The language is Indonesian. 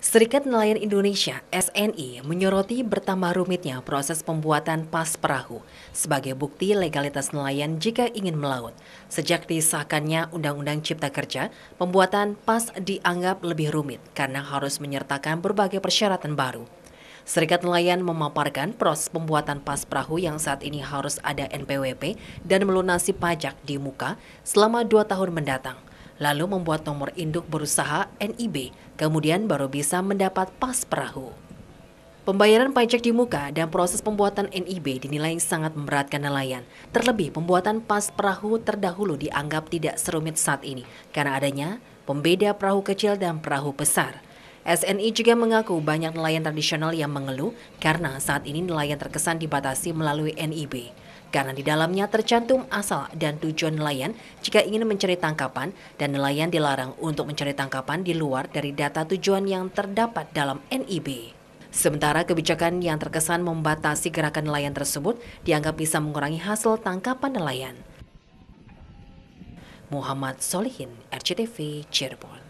Serikat Nelayan Indonesia (SNI) menyoroti bertambah rumitnya proses pembuatan pas perahu sebagai bukti legalitas nelayan jika ingin melaut. Sejak disahkannya Undang-Undang Cipta Kerja, pembuatan pas dianggap lebih rumit karena harus menyertakan berbagai persyaratan baru. Serikat Nelayan memaparkan proses pembuatan pas perahu yang saat ini harus ada NPWP dan melunasi pajak di muka selama dua tahun mendatang lalu membuat nomor induk berusaha NIB, kemudian baru bisa mendapat pas perahu. Pembayaran pajak di muka dan proses pembuatan NIB dinilai sangat memberatkan nelayan. Terlebih pembuatan pas perahu terdahulu dianggap tidak serumit saat ini karena adanya pembeda perahu kecil dan perahu besar. SNI juga mengaku banyak nelayan tradisional yang mengeluh karena saat ini nelayan terkesan dibatasi melalui NIB karena di dalamnya tercantum asal dan tujuan nelayan jika ingin mencari tangkapan dan nelayan dilarang untuk mencari tangkapan di luar dari data tujuan yang terdapat dalam NIB. Sementara kebijakan yang terkesan membatasi gerakan nelayan tersebut dianggap bisa mengurangi hasil tangkapan nelayan. Muhammad Solihin, RCTV, Cirebon.